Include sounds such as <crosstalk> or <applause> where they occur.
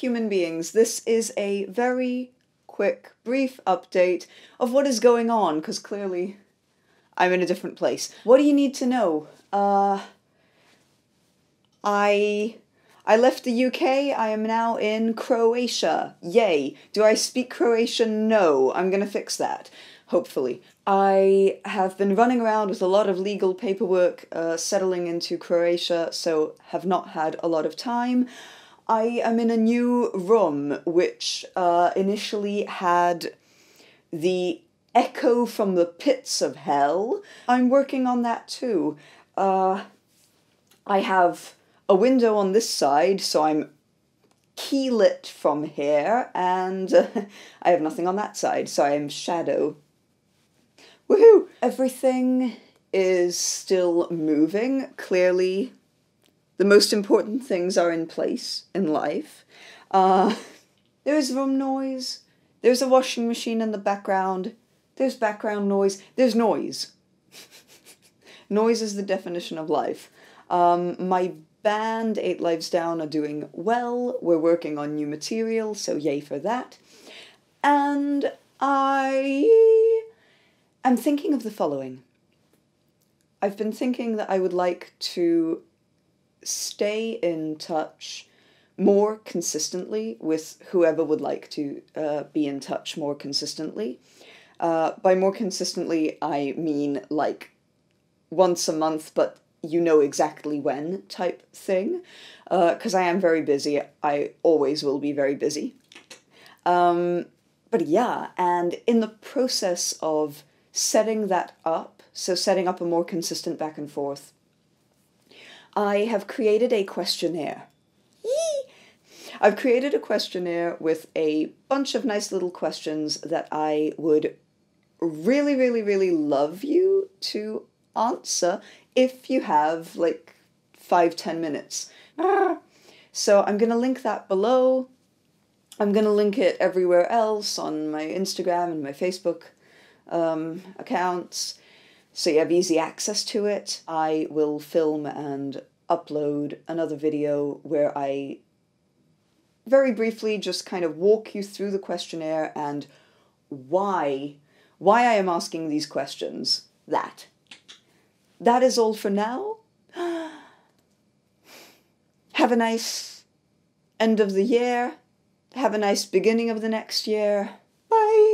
human beings, this is a very quick, brief update of what is going on, because clearly I'm in a different place. What do you need to know? Uh, I I left the UK. I am now in Croatia. Yay! Do I speak Croatian? No. I'm gonna fix that. Hopefully, I have been running around with a lot of legal paperwork, uh, settling into Croatia, so have not had a lot of time. I am in a new room which uh, initially had the echo from the pits of hell. I'm working on that too. Uh, I have a window on this side, so I'm key lit from here, and uh, <laughs> I have nothing on that side, so I am shadow. Woohoo! Everything is still moving. Clearly, the most important things are in place in life. Uh, there's room noise. There's a washing machine in the background. There's background noise. There's noise. <laughs> noise is the definition of life. Um, my band, Eight Lives Down, are doing well. We're working on new material, so yay for that. And I am thinking of the following. I've been thinking that I would like to stay in touch more consistently with whoever would like to uh, be in touch more consistently. Uh, by more consistently, I mean like once a month, but you know exactly when type thing. Because uh, I am very busy. I always will be very busy. Um, but yeah, and in the process of setting that up, so setting up a more consistent back and forth I have created a questionnaire. Yee! I've created a questionnaire with a bunch of nice little questions that I would really, really, really love you to answer if you have like five, ten minutes. <laughs> So I'm going to link that below. I'm going to link it everywhere else on my Instagram and my Facebook um, accounts. So you have easy access to it. I will film and upload another video where I very briefly just kind of walk you through the questionnaire and why why I am asking these questions. That. That is all for now. <gasps> Have a nice end of the year. Have a nice beginning of the next year. Bye.